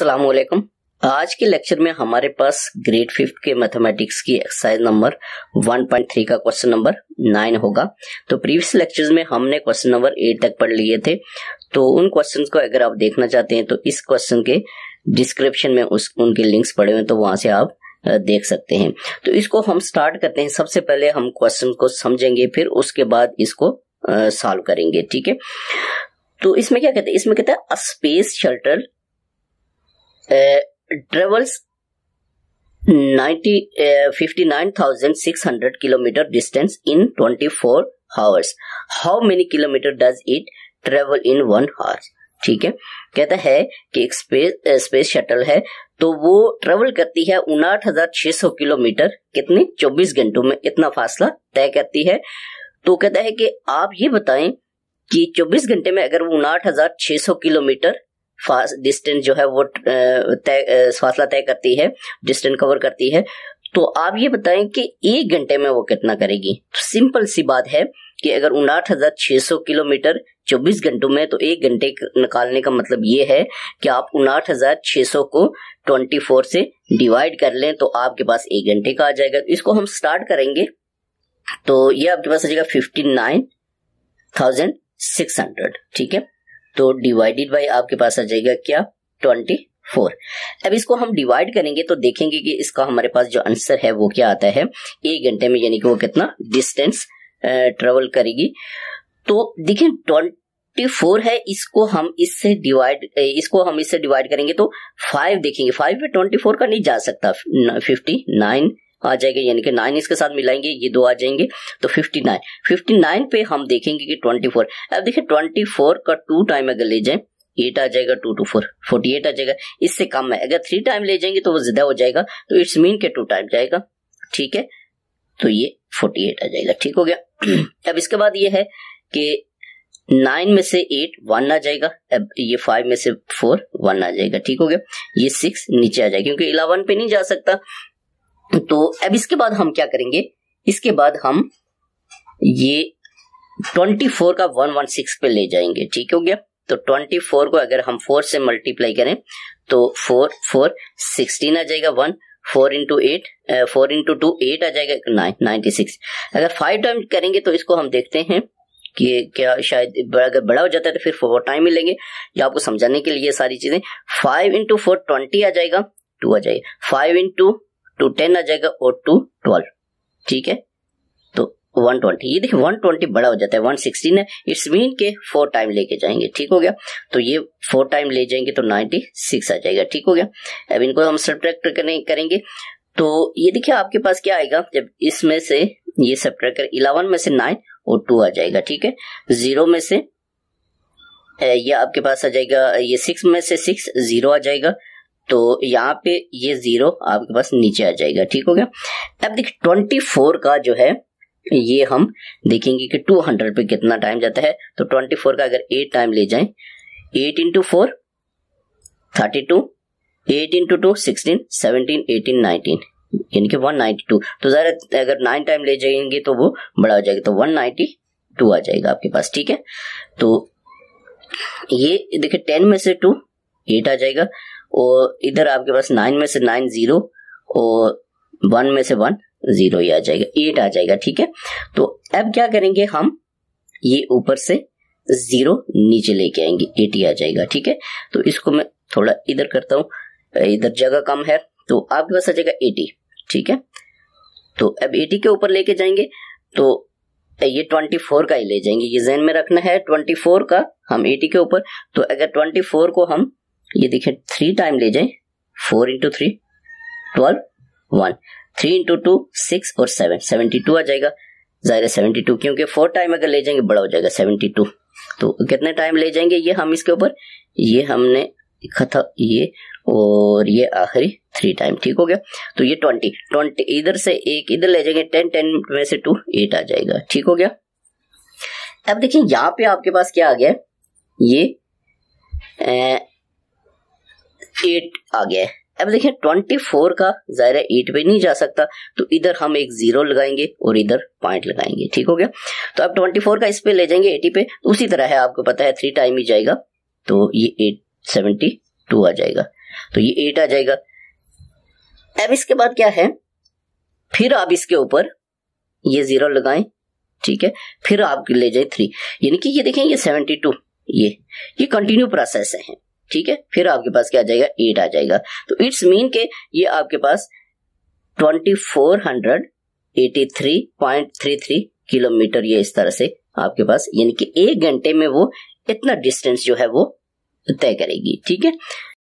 अस्सलाम वालेकुम आज के लेक्चर में हमारे पास ग्रेड फिफ्थ के मैथमेटिक्स की एक्सरसाइज नंबर 1.3 का क्वेश्चन नंबर 9 होगा तो प्रीवियस लेक्चर्स में हमने क्वेश्चन नंबर 8 तक पढ़ लिए थे तो उन क्वेश्चंस को अगर आप देखना चाहते हैं तो इस क्वेश्चन के डिस्क्रिप्शन में उस उनके लिंक्स पड़े हुए तो वहां से आप देख सकते हैं तो इसको हम स्टार्ट करते हैं सबसे पहले हम क्वेश्चन को समझेंगे फिर उसके बाद इसको सॉल्व करेंगे ठीक है तो इसमें क्या कहते हैं इसमें कहते हैं space shuttle travels ninety kilometre distance in 24 hours how many kilometre does it travel in one hours ठीक है कहता है कि एक स्पेस स्पेस शटल है तो वो ट्रेवल करती है उनाठ हजार छह सौ किलोमीटर कितने चौबीस घंटों में इतना फासला तय करती है तो कहता है कि आप ये बताएं कि चौबीस घंटे में अगर वो उनाठ हजार छह सौ किलोमीटर डिस्टेंस जो है वो तय फासला तय करती है डिस्टेंस कवर करती है तो आप ये बताएं कि एक घंटे में वो कितना करेगी सिंपल सी बात है कि अगर उनाठ हजार छह सौ किलोमीटर चौबीस घंटों में तो एक घंटे निकालने का मतलब ये है कि आप उनाठ हजार छह सौ को ट्वेंटी फोर से डिवाइड कर लें तो आपके पास एक घंटे का आ जाएगा इसको हम स्टार्ट करेंगे तो ये आपके पास आ जाएगा fifty nine thousand six hundred ठीक है तो डिवाइडेड बाई आपके पास आ जाएगा क्या ट्वेंटी फोर अब इसको हम डिवाइड करेंगे तो देखेंगे कि इसका हमारे पास जो आंसर है वो क्या आता है एक घंटे में यानी कि वो कितना डिस्टेंस ट्रेवल करेगी तो देखें ट्वेंटी फोर है इसको हम इससे डिवाइड इसको हम इससे डिवाइड करेंगे तो फाइव देखेंगे फाइव में ट्वेंटी फोर का नहीं जा सकता फिफ्टी नाइन आ जाएगा यानी कि नाइन इसके साथ मिलाएंगे ये दो आ जाएंगे तो फिफ्टी नाइन फिफ्टी नाइन पे हम देखेंगे कि ट्वेंटी फोर अब देखिए ट्वेंटी फोर का टू टाइम अगर ले जाए एट आ जाएगा two two four forty eight आ जाएगा इससे कम है अगर थ्री टाइम ले जाएंगे तो वो ज्यादा हो जाएगा तो इट्स मीन के टू टाइम जाएगा ठीक है तो ये फोर्टी एट आ जाएगा ठीक हो गया अब इसके बाद ये है कि नाइन में से एट वन आ जाएगा अब ये फाइव में से फोर वन आ जाएगा ठीक हो गया ये सिक्स नीचे आ जाएगा क्योंकि इलेवन पे नहीं जा सकता तो अब इसके बाद हम क्या करेंगे इसके बाद हम ये 24 का 116 पे ले जाएंगे ठीक हो गया तो 24 को अगर हम 4 से मल्टीप्लाई करें तो 4 4 16 आ जाएगा 1 four into eight four into two eight आ जाएगा नाइनटी सिक्स अगर फाइव टाइम करेंगे तो इसको हम देखते हैं कि क्या शायद अगर बड़ा हो जाता है तो फिर फोर टाइम मिलेंगे या आपको समझाने के लिए सारी चीजें फाइव इंटू फोर ट्वेंटी आ जाएगा टू आ जाएगा फाइव इंटू टू टेन आ जाएगा और टू ट्वेल्व ठीक है तो वन ट्वेंटी ये देखिए ट्वेंटी बड़ा हो जाता है सिक्सटीन है इट्स मीन के फोर टाइम लेके जाएंगे ठीक हो गया तो ये फोर टाइम ले जाएंगे तो सिक्स आ जाएगा ठीक हो गया अब इनको हम सब्ट्रैक्ट करेंगे तो ये देखिए आपके पास क्या आएगा जब इसमें से ये सब्ट्रैक्ट कर इलेवन में से नाइन और टू आ जाएगा ठीक है जीरो में से ये आपके पास आ जाएगा ये सिक्स में से सिक्स जीरो आ जाएगा तो यहाँ पे ये जीरो आपके पास नीचे आ जाएगा ठीक हो गया अब देखिए ट्वेंटी फोर का जो है ये हम देखेंगे कि टू हंड्रेड पे कितना टाइम जाता है तो ट्वेंटी फोर का अगर एट टाइम ले जाए eight into four thirty two eight into two sixteen seventeen eighteen nineteen यानी कि वन नाइन्टी टू तो ज़रा अगर नाइन टाइम ले जाएंगे तो वो बड़ा हो जाएगा तो वन नाइन्टी टू आ जाएगा आपके पास ठीक है तो ये देखिए टेन में से टू एट आ जाएगा और इधर आपके पास नाइन में से नाइन जीरो और वन में से वन जीरो ही आ जाएगा एट आ जाएगा ठीक है तो अब क्या करेंगे हम ये ऊपर से जीरो नीचे लेके आएंगे एट ही आ जाएगा ठीक है तो इसको मैं थोड़ा इधर करता हूँ इधर जगह कम है तो आपके पास आ जाएगा एटी ठीक है तो अब एटी के ऊपर लेके जाएंगे तो ये ट्वेंटी फोर का ही ले जाएंगे ये जेन में रखना है ट्वेंटी फोर का हम एटी के ऊपर तो अगर ट्वेंटी फोर को हम ये देखिए थ्री टाइम ले जाए four into three twelve one three into two six और सेवन सेवेंटी टू आ जाएगा जाहिर है सेवेंटी टू क्योंकि फोर टाइम अगर ले जाएंगे बड़ा हो जाएगा सेवेंटी टू तो कितने टाइम ले जाएंगे ये हम इसके ऊपर ये हमने लिखा था ये और ये आखिरी थ्री टाइम ठीक हो गया तो ये ट्वेंटी ट्वेंटी इधर से एक इधर ले जाएंगे टेन टेन में से टू एट आ जाएगा ठीक हो गया अब देखिए यहां पे आपके पास क्या आ गया ये एट आ गया है अब देखिए फोर का जायरा एट पे नहीं जा सकता तो इधर हम एक जीरो लगाएंगे और इधर पॉइंट लगाएंगे ठीक हो गया तो आप फोर का इस पे ले जाएंगे एटी पे उसी तरह है आपको पता है थ्री टाइम ही जाएगा तो ये एट सेवेंटी टू आ जाएगा तो ये एट आ जाएगा अब इसके बाद क्या है फिर आप इसके ऊपर ये जीरो लगाएं ठीक है फिर आप ले जाए थ्री यानी कि ये देखें ये टू ये ये कंटिन्यू प्रोसेस है ठीक है फिर आपके पास क्या आ जाएगा एट आ जाएगा तो इट्स मीन के ये आपके पास twenty four hundred eighty three point three three kilometre ये इस तरह से आपके पास यानी कि एक घंटे में वो इतना डिस्टेंस जो है वो तय करेगी ठीक है